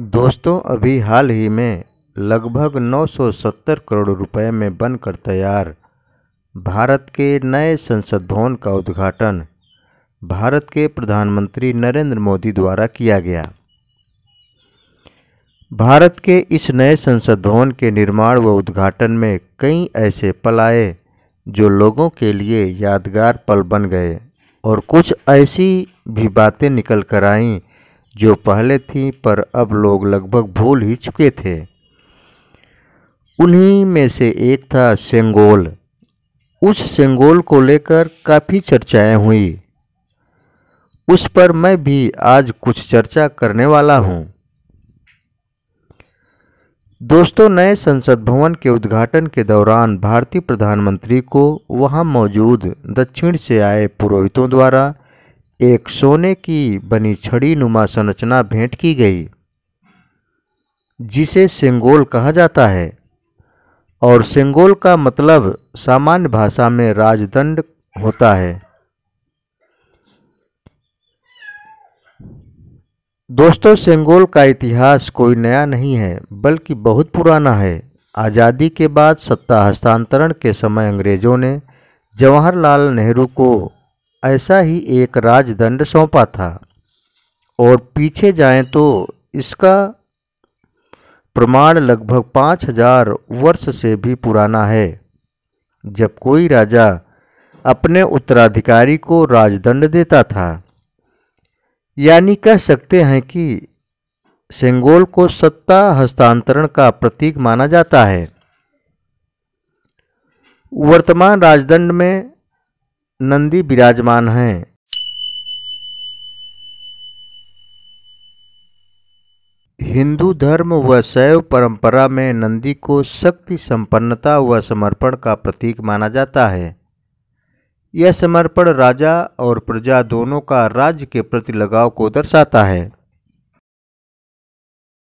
दोस्तों अभी हाल ही में लगभग 970 करोड़ रुपए में बनकर तैयार भारत के नए संसद भवन का उद्घाटन भारत के प्रधानमंत्री नरेंद्र मोदी द्वारा किया गया भारत के इस नए संसद भवन के निर्माण व उद्घाटन में कई ऐसे पल आए जो लोगों के लिए यादगार पल बन गए और कुछ ऐसी भी बातें निकल कर आईं जो पहले थी पर अब लोग लगभग भूल ही चुके थे उन्हीं में से एक था सेंगोल उस सेंगोल को लेकर काफ़ी चर्चाएं हुई उस पर मैं भी आज कुछ चर्चा करने वाला हूं। दोस्तों नए संसद भवन के उद्घाटन के दौरान भारतीय प्रधानमंत्री को वहां मौजूद दक्षिण से आए पुरोहितों द्वारा एक सोने की बनी छड़ी नुमा संरचना भेंट की गई जिसे सेंगोल कहा जाता है और सेंगोल का मतलब सामान्य भाषा में राजदंड होता है दोस्तों सेंगोल का इतिहास कोई नया नहीं है बल्कि बहुत पुराना है आज़ादी के बाद सत्ता हस्तांतरण के समय अंग्रेज़ों ने जवाहरलाल नेहरू को ऐसा ही एक राजदंड सौंपा था और पीछे जाएं तो इसका प्रमाण लगभग पाँच हजार वर्ष से भी पुराना है जब कोई राजा अपने उत्तराधिकारी को राजदंड देता था यानी कह सकते हैं कि सेंगोल को सत्ता हस्तांतरण का प्रतीक माना जाता है वर्तमान राजदंड में नंदी विराजमान हैं हिंदू धर्म व शैव परंपरा में नंदी को शक्ति संपन्नता व समर्पण का प्रतीक माना जाता है यह समर्पण राजा और प्रजा दोनों का राज्य के प्रति लगाव को दर्शाता है